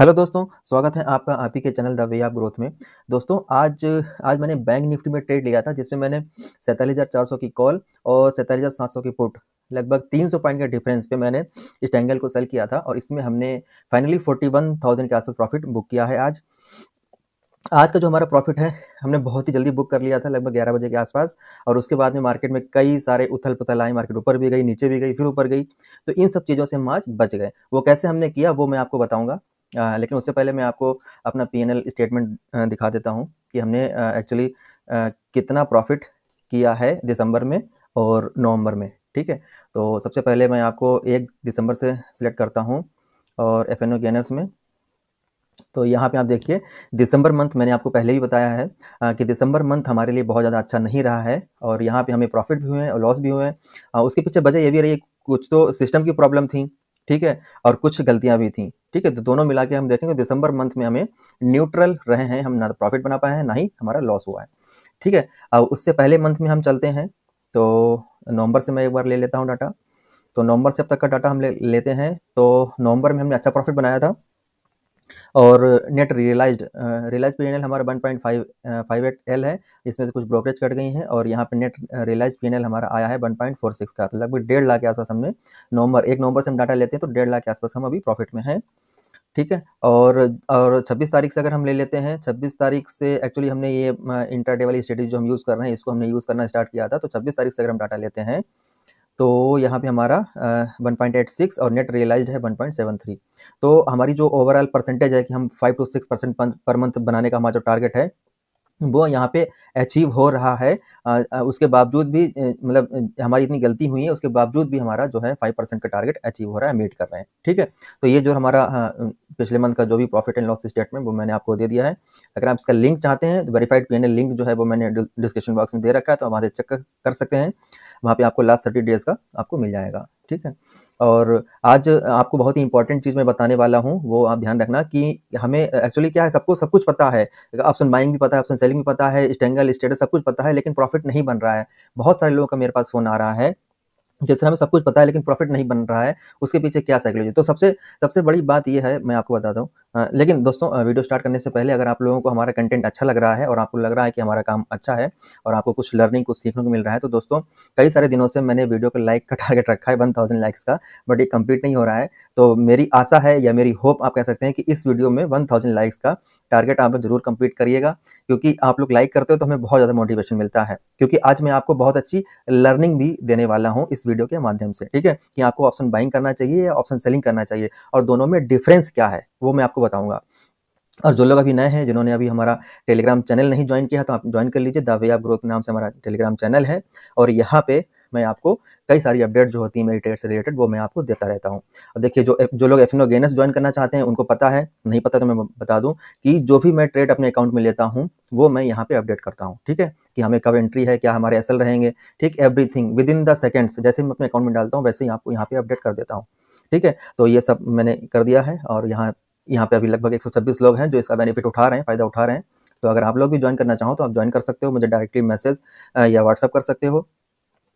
hello दोस्तों स्वागत है आपका आप ही के channel the way of growth में दोस्तों आज आज मैंने बैंक निफ्टी में ट्रेड लिया था जिसमें मैंने सैंतालीस हज़ार चार सौ की कॉल और सैंतालीस हज़ार सात सौ की पुट लगभग तीन सौ पॉइंट के डिफरेंस पे मैंने इस टैंगल को सेल किया था और इसमें हमने फाइनली फोर्टी वन थाउजेंड के आसपास प्रॉफिट बुक किया है आज आज का जो हमारा प्रॉफिट है हमने बहुत ही जल्दी बुक कर लिया था लगभग ग्यारह बजे के आसपास और उसके बाद में मार्केट में कई सारे उथल पुथल आए मार्केट ऊपर भी गई नीचे भी गई फिर ऊपर गई तो इन सब चीज़ों से हम आज बच गए वो कैसे हमने किया वो मैं आपको बताऊंगा आ, लेकिन उससे पहले मैं आपको अपना पी स्टेटमेंट दिखा देता हूँ कि हमने एक्चुअली कितना प्रॉफिट किया है दिसंबर में और नवंबर में ठीक है तो सबसे पहले मैं आपको एक दिसंबर से सिलेक्ट करता हूँ और एफ एन ओ गेनर्स में तो यहाँ पे आप देखिए दिसंबर मंथ मैंने आपको पहले भी बताया है आ, कि दिसंबर मंथ हमारे लिए बहुत ज़्यादा अच्छा नहीं रहा है और यहाँ पे हमें प्रॉफिट भी हुए हैं और लॉस भी हुए हैं उसके पीछे वजह ये भी रही कुछ तो सिस्टम की प्रॉब्लम थी ठीक है और कुछ गलतियां भी थी ठीक है तो दोनों मिला के हम देखेंगे दिसंबर मंथ में हमें न्यूट्रल रहे हैं हम ना तो प्रॉफिट बना पाए हैं ना ही हमारा लॉस हुआ है ठीक है अब उससे पहले मंथ में हम चलते हैं तो नवंबर से मैं एक बार ले लेता हूँ डाटा तो नवंबर से अब तक का डाटा हम ले लेते हैं तो नवंबर में हमने अच्छा प्रॉफिट बनाया था और net realised realise P N L हमारा one point five five eight L है इसमें से कुछ ब्रोकरेज कट गई हैं और यहाँ पे net realise P N L हमारा आया है वन पॉइंट फोर सिक्स का तो लगभग डेढ़ लाख के आसपास हमने नवंबर एक नवंबर से हम डाटा लेते हैं तो डेढ़ लाख के आसपास हम अभी प्रॉफिट में हैं ठीक है और और 26 तारीख से अगर हम ले लेते हैं 26 तारीख से एक्चुअली हमने ये इंटरडे वाली स्ट्रेटेजी जो हम यूज़ कर रहे हैं इसको हमने यूज़ करना स्टार्ट किया था तो 26 तारीख से अगर हम डाटा लेते हैं तो यहाँ पे हमारा वन पॉइंट एट सिक्स और नेट रियलाइज्ड है वन पॉइंट सेवन थ्री तो हमारी जो ओवरऑल परसेंटेज है कि हम फाइव टू सिक्स परसेंट पर मंथ बनाने का हमारा जो टारगेट है वो यहाँ पे अचीव हो रहा है उसके बावजूद भी मतलब हमारी इतनी गलती हुई है उसके बावजूद भी हमारा जो है फाइव परसेंट का टारगेट अचीव हो रहा है मीट कर रहे हैं ठीक है तो ये जो हमारा पिछले मंथ का जो भी प्रॉफिट एंड लॉस स्टेटमेंट वो मैंने आपको दे दिया है अगर आप इसका लिंक चाहते हैं तो वेरीफाइड पी लिंक जो है वो मैंने डिस्क्रिप्शन बॉक्स में दे रखा है तो वहाँ से चेक कर सकते हैं वहाँ पर आपको लास्ट थर्टी डेज़ का आपको मिल जाएगा ठीक है और आज आपको बहुत ही इंपॉर्टेंट चीज़ मैं बताने वाला हूँ वो आप ध्यान रखना कि हमें एक्चुअली क्या है सबको सब कुछ पता है ऑप्शन बाइंग भी पता है ऑप्शन सेलिंग भी पता है स्टेंगल स्टेटस सब कुछ पता है लेकिन प्रॉफिट नहीं बन रहा है बहुत सारे लोगों का मेरे पास फ़ोन आ रहा है जैसे हमें सब कुछ पता है लेकिन प्रॉफिट नहीं बन रहा है उसके पीछे क्या साइकोलॉजी तो सबसे सबसे बड़ी बात यह है मैं आपको बता दूँ लेकिन दोस्तों वीडियो स्टार्ट करने से पहले अगर आप लोगों को हमारा कंटेंट अच्छा लग रहा है और आपको लग रहा है कि हमारा काम अच्छा है और आपको कुछ लर्निंग कुछ सीखने को मिल रहा है तो दोस्तों कई सारे दिनों से मैंने वीडियो को लाइक का टारगेट रखा है वन थाउजेंड लाइक्स का बट ये कंप्लीट नहीं हो रहा है तो मेरी आशा है या मेरी होप आप कह सकते हैं कि इस वीडियो में वन थाउजेंड लाइक्स का टारगेट आप लोग जरूर कम्प्लीट करिएगा क्योंकि आप लोग लाइक करते हो तो हमें बहुत ज़्यादा मोटिवेशन मिलता है क्योंकि आज मैं आपको बहुत अच्छी लर्निंग भी देने वाला हूँ इस वीडियो के माध्यम से ठीक है कि आपको ऑप्शन बाइंग करना चाहिए या ऑप्शन सेलिंग करना चाहिए और दोनों में डिफरेंस क्या है वो मैं आपको बताऊंगा और जो लोग अभी नए हैं जिन्होंने अभी हमारा टेलीग्राम चैनल नहीं ज्वाइन किया तो आप ज्वाइन कर लीजिए द वे ऑफ ग्रोथ नाम से हमारा टेलीग्राम चैनल है और यहाँ पे मैं आपको कई सारी अपडेट जो होती है मेरी ट्रेड से रिलेटेड वो मैं आपको देता रहता हूँ और देखिए जो जो लोग एफिनोगेनस ज्वाइन करना चाहते हैं उनको पता है नहीं पता तो मैं बता दूँ कि जो भी मैं ट्रेड अपने अकाउंट में लेता हूँ वो मैं यहाँ पे अपडेट करता हूँ ठीक है कि हमें कब एंट्री है क्या हमारे एसल रहेंगे ठीक everything within the seconds जैसे मैं अपने अकाउंट में डालता हूँ वैसे ही आपको यहाँ पे अपडेट कर देता हूँ ठीक है तो ये सब मैंने कर दिया है और यहाँ यहाँ पे अभी लगभग 126 लोग हैं जो इसका बेनिफिट उठा रहे हैं फ़ायदा उठा रहे हैं तो अगर आप लोग भी ज्वाइन करना चाहो तो आप ज्वाइन कर सकते हो मुझे डायरेक्टली मैसेज या व्हाट्सअप कर सकते हो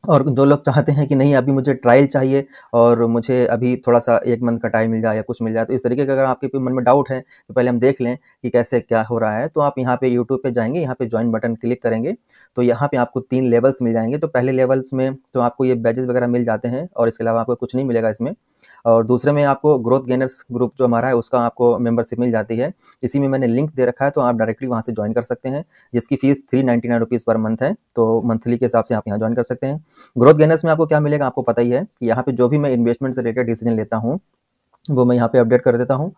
और जो लोग चाहते हैं कि नहीं अभी मुझे ट्रायल चाहिए और मुझे अभी थोड़ा सा एक मंथ का टाइम मिल जाए या कुछ मिल जाए तो इस तरीके का अगर आपके मन में डाउट है तो पहले हम देख लें कि कैसे क्या हो रहा है तो आप यहाँ पे यूट्यूब पे जाएंगे यहाँ पे ज्वाइन बटन क्लिक करेंगे तो यहाँ पे आपको तीन लेवल्स मिल जाएंगे तो पहले लेवल्स में तो आपको ये बैजेस वगैरह मिल जाते हैं और इसके अलावा आपको कुछ नहीं मिलेगा इसमें और दूसरे में आपको ग्रोथ गेनर्स ग्रुप जो हमारा है उसका आपको मेंबरशिप मिल जाती है इसी में मैंने लिंक दे रखा है तो आप डायरेक्टली वहाँ से ज्वाइन कर सकते हैं जिसकी fees three ninety per month है तो मंथली के हिसाब से आप यहाँ ज्वाइन कर सकते हैं ग्रोथ गेनर्स में आपको क्या मिलेगा आपको पता ही है कि यहाँ पर जो भी मैं इन्वेस्टमेंट से रिलेटेड डिसीजन लेता हूँ वो मैं यहाँ पे अपडेट कर देता हूँ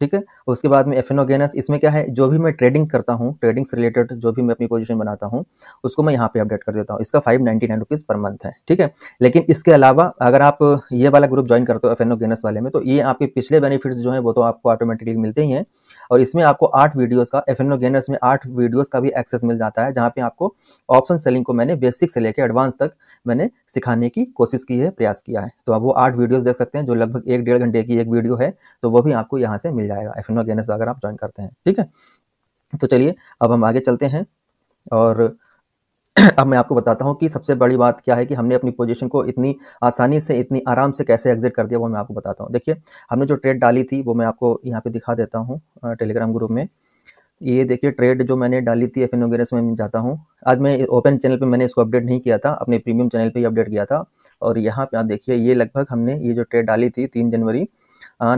ठीक है उसके बाद में एफेनोगेनस इसमें क्या है जो भी मैं ट्रेडिंग करता हूँ ट्रेडिंग से रिलेटेड जो भी मैं अपनी पोजीशन बनाता हूँ उसको मैं यहाँ पे अपडेट कर देता हूँ इसका five ninety nine rupees per month है ठीक है लेकिन इसके अलावा अगर आप ये वाला ग्रुप ज्वाइन करते हो एफेनोगेनस वाले में तो ये आपके पिछले बेनिफिट्स जो है वो तो आपको ऑटोमेटिकली मिलते ही हैं और इसमें आपको आठ वीडियोज़ का एफेनोगेनस में आठ वीडियोज़ का भी एक्सेस मिल जाता है जहाँ पर आपको ऑप्शन सेलिंग को मैंने बेसिक से लेकर एडवांस तक मैंने सिखाने की कोशिश की है प्रयास किया है तो आप वो आठ वीडियोज़ देख सकते हैं जो लगभग एक डेढ़ घंटे की एक वीडियो है तो वो भी आपको यहाँ से मिल जाएगा एफ एफिनो अगेनेस्ट अगर आप ज्वाइन करते हैं ठीक है तो चलिए अब हम आगे चलते हैं और अब मैं आपको बताता हूँ कि सबसे बड़ी बात क्या है कि हमने अपनी पोजीशन को इतनी आसानी से इतनी आराम से कैसे एग्जिट कर दिया वो मैं आपको बताता हूँ देखिए हमने जो ट्रेड डाली थी वो मैं आपको यहाँ पे दिखा देता हूँ टेलीग्राम ग्रुप में ये देखिए ट्रेड जो मैंने डाली थी एफ एनोगेरस में जाता हूँ आज मैं ओपन चैनल पर मैंने इसको अपडेट नहीं किया था अपने प्रीमियम चैनल पर ही अपडेट किया था और यहाँ पर आप देखिए ये लगभग हमने ये जो ट्रेड डाली थी तीन जनवरी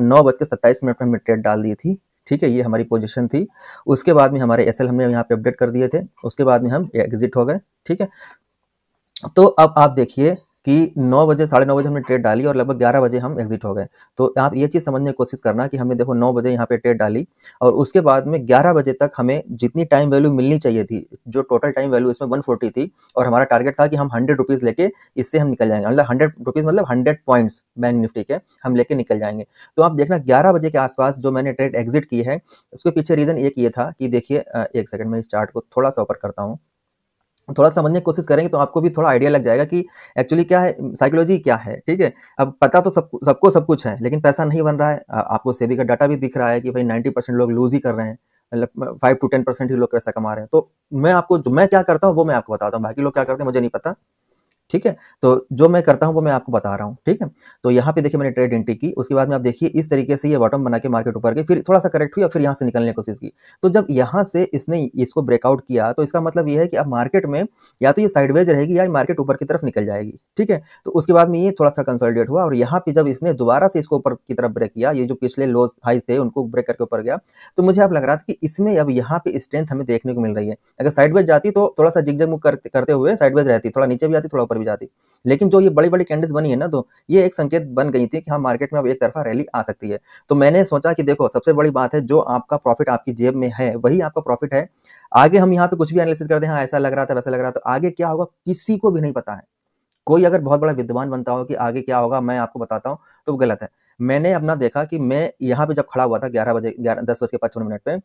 नौ बज के सत्ताईस मिनट पर हमने ट्रेड डाल दी थी ठीक है ये हमारी पोजीशन थी उसके बाद में हमारे एस हमने यहाँ पे अपडेट कर दिए थे उसके बाद में हम एग्जिट हो गए ठीक है तो अब आप देखिए कि नौ बजे साढ़े नौ बजे हमने ट्रेड डाली और लगभग ग्यारह बजे हम एग्जिट हो गए तो आप ये चीज़ समझने की कोशिश करना कि हमने देखो नौ बजे यहाँ पे ट्रेड डाली और उसके बाद में ग्यारह बजे तक हमें जितनी टाइम वैल्यू मिलनी चाहिए थी जो टोटल टाइम वैल्यू इसमें वन फोर्टी थी और हमारा टारगेट था कि हम हंड्रेड रुपीज़ लेके इससे हम निकल जाएंगे मतलब हंड्रेड रुपीज़ मतलब हंड्रेड पॉइंट्स बैंक निफ्टी के हम लेके निकल जाएंगे तो आप देखना ग्यारह बजे के आसपास जो मैंने ट्रेड एग्जिट की है उसके पीछे रीज़न एक ये था कि देखिए एक सेकंड मैं इस चार्ट को थोड़ा सा ऊपर करता हूँ थोड़ा समझने की कोशिश करेंगे तो आपको भी थोड़ा आइडिया लग जाएगा कि एक्चुअली क्या है साइकोलॉजी क्या है ठीक है अब पता तो सब सबको सब कुछ है लेकिन पैसा नहीं बन रहा है आपको सेबी का डाटा भी दिख रहा है कि भाई नाइन्टी परसेंट लोग लूज ही कर रहे हैं मतलब फाइव टू टेन परसेंट ही लोग पैसा कमा रहे हैं तो मैं आपको जो मैं क्या करता हूँ वो मैं आपको बताता हूँ बाकी लोग क्या करते हैं मुझे नहीं पता ठीक है तो जो मैं करता हूं वो मैं आपको बता रहा हूं ठीक है तो यहां पे देखिए मैंने ट्रेड एंट्री की उसके बाद में आप देखिए इस तरीके से ये बॉटम बना के मार्केट ऊपर गई फिर थोड़ा सा करेक्ट हुई और फिर यहां से निकलने की कोशिश की तो जब यहां से इसने इसको ब्रेकआउट किया तो इसका मतलब यह है कि अब मार्केट में या तो ये साइडवेज रहेगी या मार्केट ऊपर की तरफ निकल जाएगी ठीक है तो उसके बाद में ये थोड़ा सा कंसोलिडेट हुआ और यहाँ पे जब इसने दोबारा से इसको ऊपर की तरफ ब्रेक किया ये जो पिछले लोज हाइज थे उनको ब्रेक करके ऊपर गया तो मुझे अब लग रहा था कि इसमें अब यहाँ पे स्ट्रेंथ हमें देखने को मिल रही है अगर साइडवेज जाती तो थोड़ा सा जिग जग करते हुए साइडवेज रहती थोड़ा नीचे भी जाती थोड़ा ऊपर भी जाती लेकिन जो ये बड़ी बड़ी कैंडल्स बनी है ना तो ये एक संकेत बन गई थी कि हाँ मार्केट में अब एक तरफा रैली आ सकती है तो मैंने सोचा कि देखो सबसे बड़ी बात है जो आपका प्रॉफिट आपकी जेब में है वही आपका प्रॉफिट है आगे हम यहाँ पे कुछ भी एनालिसिस करते हैं हाँ ऐसा लग रहा था वैसा लग रहा था आगे क्या होगा किसी को भी नहीं पता है कोई अगर बहुत बड़ा विद्वान बनता हो कि आगे क्या होगा मैं आपको बताता हूँ तो गलत है मैंने अपना देखा कि मैं यहाँ पे जब खड़ा हुआ था ग्यारह बजे ग्यारह दस बज के पचपन मिनट पे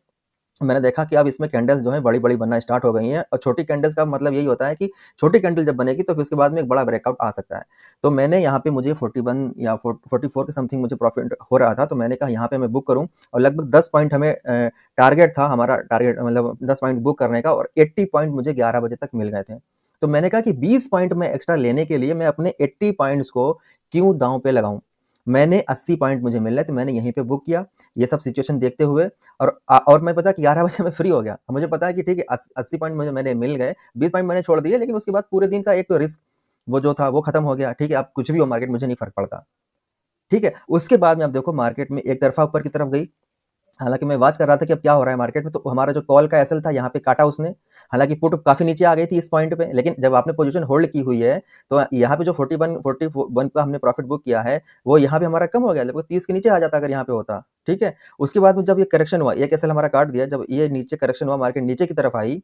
मैंने देखा कि अब इसमें कैंडल्स जो है बड़ी बड़ी बनना स्टार्ट हो गई हैं और छोटी कैंडल्स का मतलब यही होता है कि छोटी कैंडल जब बनेगी तो फिर उसके बाद में एक बड़ा ब्रेकआउट आ सकता है तो मैंने यहाँ पे मुझे 41 या 44 के समथिंग मुझे प्रॉफिट हो रहा था तो मैंने कहा यहाँ पे मैं बुक करूँ और लगभग दस पॉइंट हमें टारगेट था हमारा टारगेट मतलब दस पॉइंट बुक करने का और एट्टी पॉइंट मुझे ग्यारह बजे तक मिल गए थे तो मैंने कहा कि बीस पॉइंट में एक्स्ट्रा लेने के लिए मैं अपने एट्टी पॉइंट्स को क्यों दाव पे लगाऊँ मैंने 80 पॉइंट मुझे मिल रहे थे तो मैंने यहीं पे बुक किया ये सब सिचुएशन देखते हुए और आ, और मैं पता कि ग्यारह बजे मैं फ्री हो गया मुझे पता है कि ठीक है अस्सी पॉइंट मुझे मैंने मिल गए बीस पॉइंट मैंने छोड़ दिए लेकिन उसके बाद पूरे दिन का एक तो रिस्क वो जो था वो खत्म हो गया ठीक है अब कुछ भी हो मार्केट मुझे नहीं फर्क पड़ता ठीक है उसके बाद में आप देखो मार्केट में एक तरफा ऊपर की तरफ गई हालांकि मैं वाच कर रहा था कि अब क्या हो रहा है मार्केट में तो हमारा जो कॉल का एसल था यहाँ पे काटा उसने हालांकि पुट काफ़ी नीचे आ गई थी इस पॉइंट पे लेकिन जब आपने पोजीशन होल्ड की हुई है तो यहाँ पे जो 41 41 का हमने प्रॉफिट बुक किया है वो यहाँ पे हमारा कम हो गया लगभग तीस के नीचे आ जाता अगर यहाँ पे होता ठीक है उसके बाद में जब ये करेक्शन हुआ एक एसल हमारा काट दिया जब ये नीचे करेक्शन हुआ मार्केट नीचे की तरफ आई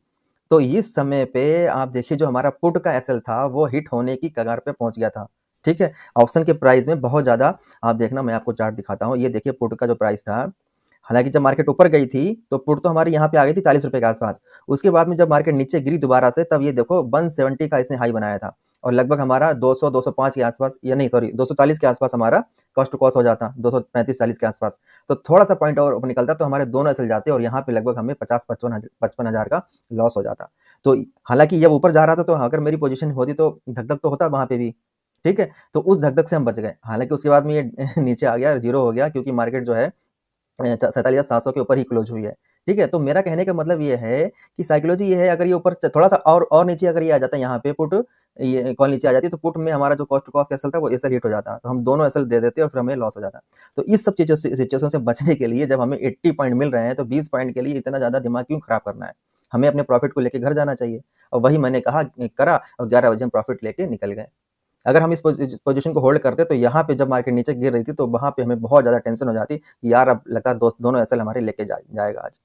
तो इस समय पे आप देखिए जो हमारा पुट का एसल था वो हिट होने की कगार पे पहुंच गया था ठीक है ऑप्शन के प्राइस में बहुत ज़्यादा आप देखना मैं आपको चार्ट दिखाता हूँ ये देखिए पुट का जो प्राइस था हालांकि जब मार्केट ऊपर गई थी तो पुट तो हमारे यहाँ पे आ गई थी चालीस रुपए के आसपास उसके बाद में जब मार्केट नीचे गिरी दोबारा से तब ये देखो वन सेवेंटी का इसने हाई बनाया था और लगभग हमारा 200 205 के आसपास या नहीं सॉरी 240 के आसपास हमारा कॉस्ट टू कॉस्ट हो जाता 235 40 के आसपास तो थोड़ा सा पॉइंट और ऊपर निकलता तो हमारे दोनों असल जाते और यहाँ पे लगभग हमें पचास पचपन पचपन हज़ार का लॉस हो जाता तो हालांकि जब ऊपर जा रहा था तो अगर मेरी पोजिशन होती तो धक धक तो होता वहां पर भी ठीक है तो उस धक धक से हम बच गए हालांकि उसके बाद में ये नीचे आ गया जीरो हो गया क्योंकि मार्केट जो है सैंतालीस सात सौ के ऊपर ही क्लोज हुई है ठीक है तो मेरा कहने का मतलब ये है कि साइकोलॉजी ये है अगर ये ऊपर थोड़ा सा और और नीचे अगर ये आ जाता है यहाँ पे पुट ये कॉल नीचे आ जाती है तो पुट में हमारा जो कॉस्ट टू कॉस्ट एसल था वो एसल हिट हो जाता तो हम दोनों एसल दे देते और फिर हमें लॉस हो जाता तो इस सब चीज़ों से सिचुएशन से बचने के लिए जब हमें एट्टी पॉइंट मिल रहे हैं तो बीस पॉइंट के लिए इतना ज़्यादा दिमाग क्यों खराब करना है हमें अपने प्रॉफिट को लेकर घर जाना चाहिए और वही मैंने कहा करा और ग्यारह बजे हम प्रॉफिट लेके निकल गए अगर हम इस पोजीशन को होल्ड करते तो यहाँ पे जब मार्केट नीचे गिर रही थी तो वहां पे हमें बहुत ज़्यादा टेंशन हो जाती यार अब लगता दोस्त दोनों ऐसे हमारे लेके जा, जाएगा आज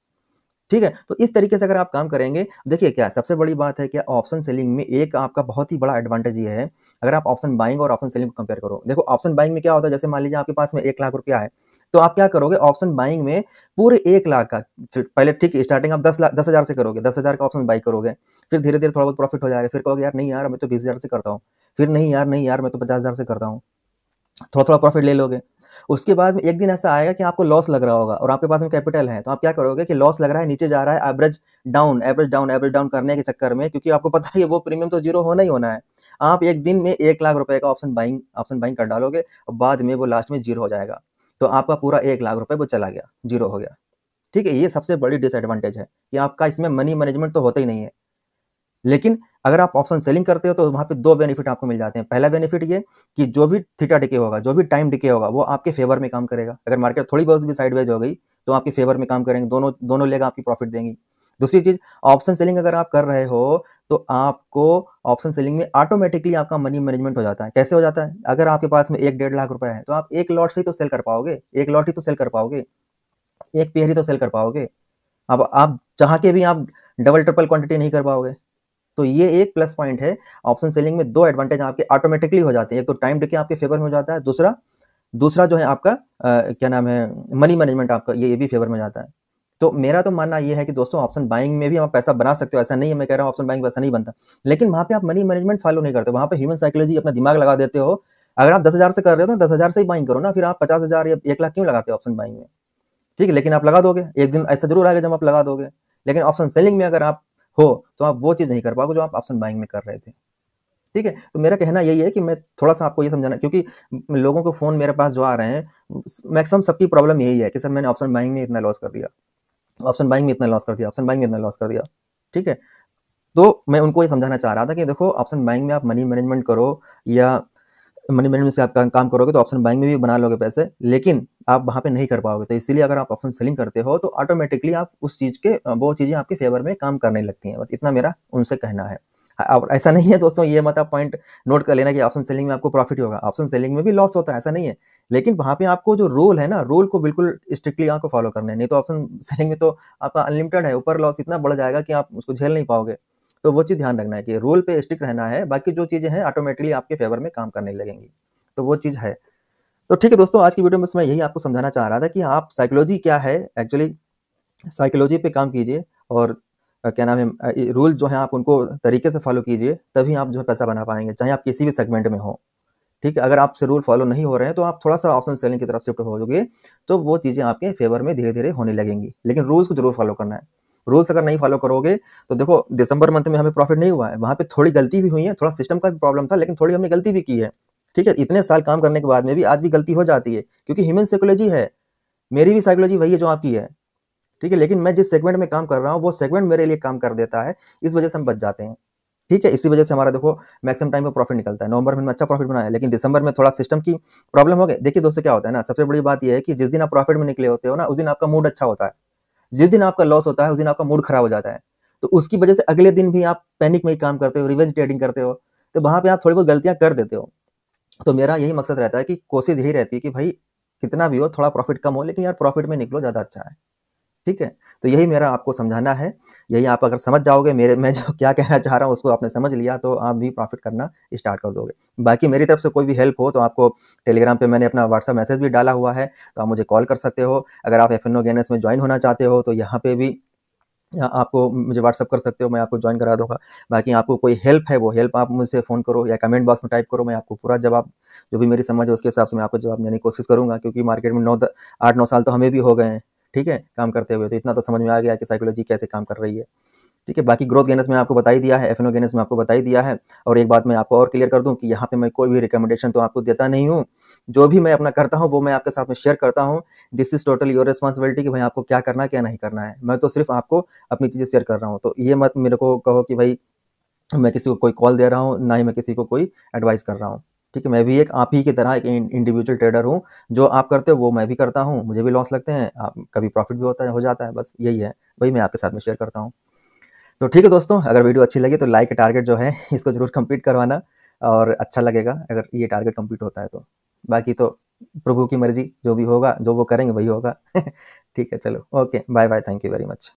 ठीक है तो इस तरीके से अगर आप काम करेंगे देखिए क्या सबसे बड़ी बात है कि ऑप्शन सेलिंग में एक आपका बहुत ही बड़ा एडवांटेज ये है अगर आप ऑप्शन बाइंग और ऑप्शन सेलिंग को कंपेयर करो देखो ऑप्शन बाइंग में क्या होता है जैसे मान लीजिए आपके पास में एक लाख रुपया है तो आप क्या करोगे ऑप्शन बाइंग में पूरे एक लाख का पहले ठीक स्टार्टिंग आप दस लाख दस हज़ार से करोगे दस हज़ार का ऑप्शन बाई करोगे फिर धीरे धीरे थोड़ा बहुत प्रॉफिट हो जाएगा फिर कहोगे यार नहीं यार मैं तो बीस हज़ार से करता हूँ फिर नहीं यार नहीं यार मैं तो पचास हज़ार से करता हूँ थोड़ा थोड़ा प्रॉफिट ले लोगे उसके बाद में एक दिन ऐसा आएगा कि आपको लॉस लग रहा होगा और आपके पास में कैपिटल है तो आप क्या करोगे कि लॉस लग रहा है नीचे जा रहा है average down average down average down करने के चक्कर में क्योंकि आपको पता है कि वो प्रीमियम तो जीरो होना ही होना है आप एक दिन में एक लाख रुपए का ऑप्शन बाइंग ऑप्शन बाइंग कर डालोगे और बाद में वो लास्ट में जीरो हो जाएगा तो आपका पूरा एक लाख रुपए वो चला गया जीरो हो गया ठीक है ये सबसे बड़ी डिसएडवांटेज है कि आपका इसमें मनी मैनेजमेंट तो होता ही नहीं है लेकिन अगर आप ऑप्शन सेलिंग करते हो तो वहाँ पे दो बेनिफिट आपको मिल जाते हैं पहला बेनिफिट ये कि जो भी थीटा डिके होगा जो भी टाइम डिके होगा वो आपके फेवर में काम करेगा अगर मार्केट थोड़ी बहुत भी साइडवेज हो गई तो आपके फेवर में काम करेंगे दोनों दोनों लेगा आपकी प्रॉफिट देंगी दूसरी चीज ऑप्शन सेलिंग अगर आप कर रहे हो तो आपको ऑप्शन सेलिंग में ऑटोमेटिकली आपका मनी मैनेजमेंट हो जाता है कैसे हो जाता है अगर आपके पास में एक डेढ़ लाख रुपए है तो आप एक लॉट से ही तो सेल कर पाओगे एक लॉट ही तो सेल कर पाओगे एक पेयर ही तो सेल कर पाओगे अब आप चाह के भी आप डबल ट्रिपल क्वांटिटी नहीं कर पाओगे तो ये एक प्लस पॉइंट है ऑप्शन सेलिंग में दो एडवांटेज आपके ऑटोमेटिकली हो जाते हैं एक तो टाइम देखिए आपके फेवर में हो जाता है दूसरा दूसरा जो है आपका आ, क्या नाम है मनी मैनेजमेंट आपका ये ये भी फेवर में जाता है तो मेरा तो मानना ये है कि दोस्तों ऑप्शन बाइंग में भी आप पैसा बना सकते हो ऐसा नहीं है मैं कह रहा हूँ ऑप्शन बाइंग वैसा नहीं बनता लेकिन वहाँ पे आप मनी मैनेजमेंट फॉलो नहीं करते वहाँ पे ह्यूमन साइकोलॉजी अपना दिमाग लगा देते हो अगर आप दस हज़ार से कर रहे हो तो दस हज़ार से ही बाइंग करो ना फिर आप पचास हज़ार या एक लाख क्यों लगाते हो ऑप्शन बाइंग में ठीक है लेकिन आप लगा दोगे एक दिन ऐसा जरूर आएगा जब आप लगा दोगे लेकिन ऑप्शन सेलिंग में अगर आप हो तो आप वो चीज़ नहीं कर पाओगे जो आप ऑप्शन बाइंग में कर रहे थे ठीक है तो मेरा कहना यही है कि मैं थोड़ा सा आपको ये समझाना क्योंकि लोगों को फ़ोन मेरे पास जो आ रहे हैं मैक्सिमम सबकी प्रॉब्लम यही है कि सर मैंने ऑप्शन बाइंग में इतना लॉस कर दिया ऑप्शन बाइंग में इतना लॉस कर दिया ऑप्शन बाइंग में इतना लॉस कर दिया ठीक है तो मैं उनको ये समझाना चाह रहा था कि देखो ऑप्शन बाइंग में आप मनी मैनेजमेंट करो या मनी मैनेजमेंट से आप काम करोगे तो ऑप्शन बाइंग में भी बना लोगे पैसे लेकिन आप वहाँ पे नहीं कर पाओगे तो इसलिए अगर आप ऑप्शन सेलिंग करते हो तो ऑटोमेटिकली आप उस चीज़ के वो चीज़ें आपके फेवर में काम करने लगती हैं बस इतना मेरा उनसे कहना है ऐसा नहीं है दोस्तों ये मत आप पॉइंट नोट कर लेना कि ऑप्शन सेलिंग में आपको प्रॉफिट होगा ऑप्शन सेलिंग में भी लॉस होता है ऐसा नहीं है लेकिन वहाँ पे आपको जो रूल है ना रूल को बिल्कुल स्ट्रिक्टली आपको फॉलो करना है नहीं तो ऑप्शन सेलिंग में तो आपका अनलिमिटेड है ऊपर लॉस इतना बढ़ जाएगा कि आप उसको झेल नहीं पाओगे तो वो चीज़ ध्यान रखना है कि रूल पे स्टिक रहना है बाकी जो चीज़ें हैं ऑटोमेटिकली आपके फेवर में काम करने लगेंगी तो वो चीज़ है तो ठीक है दोस्तों आज की वीडियो में मैं यही आपको समझाना चाह रहा था कि आप साइकोलॉजी क्या है एक्चुअली साइकोलॉजी पे काम कीजिए और क्या नाम है रूल जो है आप उनको तरीके से फॉलो कीजिए तभी आप जो है पैसा बना पाएंगे चाहे आप किसी भी सेगमेंट में हो ठीक है अगर आपसे रूल फॉलो नहीं हो रहे हैं तो आप थोड़ा सा ऑप्शन सेलिंग की तरफ शिफ्ट हो जाओगे तो वो चीज़ें आपके फेवर में धीरे धीरे होने लगेंगी लेकिन रूल्स को जरूर फॉलो करना है रूल्स अगर नहीं फॉलो करोगे तो देखो दिसंबर मंथ में हमें प्रॉफिट नहीं हुआ है वहाँ पे थोड़ी गलती भी हुई है थोड़ा सिस्टम का भी प्रॉब्लम था लेकिन थोड़ी हमने गलती भी की है ठीक है इतने साल काम करने के बाद में भी आज भी गलती हो जाती है क्योंकि ह्यूमन साइकोलॉजी है मेरी भी साइकोलॉजी वही है जो आपकी है ठीक है लेकिन मैं जिस सेगमेंट में काम कर रहा हूँ वो सेगमेंट मेरे लिए काम कर देता है इस वजह से हम बच जाते हैं ठीक है इसी वजह से हमारा देखो मैक्सिमम टाइम पर प्रॉफिट निकलता है नवंबर में अच्छा प्रॉफिट बनाया लेकिन दिसंबर में थोड़ा सिस्टम की प्रॉब्लम हो गई देखिए दोस्तों क्या होता है ना सबसे बड़ी बात यह है कि जिस दिन आप प्रॉफिट में निकले होते हो ना उस दिन आपका मूड अच्छा होता है जिस दिन आपका लॉस होता है उस दिन आपका मूड खराब हो जाता है तो उसकी वजह से अगले दिन भी आप पैनिक में ही काम करते हो रिवेंज ट्रेडिंग करते हो तो वहाँ पे आप थोड़ी बहुत गलतियाँ कर देते हो तो मेरा यही मकसद रहता है कि कोशिश यही रहती है कि भाई कितना भी हो थोड़ा प्रॉफिट कम हो लेकिन यार प्रॉफिट में निकलो ज़्यादा अच्छा है ठीक है तो यही मेरा आपको समझाना है यही आप अगर समझ जाओगे मेरे मैं जो क्या कहना चाह रहा हूँ उसको आपने समझ लिया तो आप भी प्रॉफिट करना स्टार्ट कर दोगे बाकी मेरी तरफ से कोई भी हेल्प हो तो आपको टेलीग्राम पे मैंने अपना व्हाट्सअप मैसेज भी डाला हुआ है तो आप मुझे कॉल कर सकते हो अगर आप एफ एन में ज्वाइन होना चाहते हो तो यहाँ पर भी आपको मुझे व्हाट्सअप कर सकते हो मैं आपको ज्वाइन करा दूंगा बाकी आपको कोई हेल्प है वो हेल्प आप मुझसे फ़ोन करो या कमेंट बॉक्स में टाइप करो मैं आपको पूरा जवाब जो भी मेरी समझ है उसके हिसाब से मैं आपको जवाब देने की कोशिश करूंगा क्योंकि मार्केट में नौ आठ नौ साल तो हमें भी हो गए हैं ठीक है काम करते हुए तो इतना तो समझ में आ गया कि साइकोलॉजी कैसे काम कर रही है ठीक है बाकी ग्रोथ गेनस में आपको बताई दिया है एफेनोगेनस में आपको बताई दिया है और एक बात मैं आपको और क्लियर कर दूं कि यहाँ पे मैं कोई भी रिकमेंडेशन तो आपको देता नहीं हूँ जो भी मैं अपना करता हूँ वो मैं आपके साथ में शेयर करता हूँ this is total your responsibility कि भाई आपको क्या करना क्या नहीं करना है मैं तो सिर्फ आपको अपनी चीज़ें शेयर कर रहा हूँ तो ये मत मेरे को कहो कि भाई मैं किसी को कोई कॉल दे रहा हूँ ना ही मैं किसी को कोई एडवाइस कर रहा हूँ ठीक है मैं भी एक आप ही की तरह एक इंडिविजुअल ट्रेडर हूँ जो आप करते हो वो मैं भी करता हूँ मुझे भी लॉस लगते हैं आप कभी प्रॉफिट भी होता है हो जाता है बस यही है वही मैं आपके साथ में शेयर करता हूँ तो ठीक है दोस्तों अगर वीडियो अच्छी लगी तो लाइक टारगेट जो है इसको ज़रूर कंप्लीट करवाना और अच्छा लगेगा अगर ये टारगेट कंप्लीट होता है तो बाकी तो प्रभु की मर्जी जो भी होगा जो वो करेंगे वही होगा ठीक है चलो okay bye bye thank you very much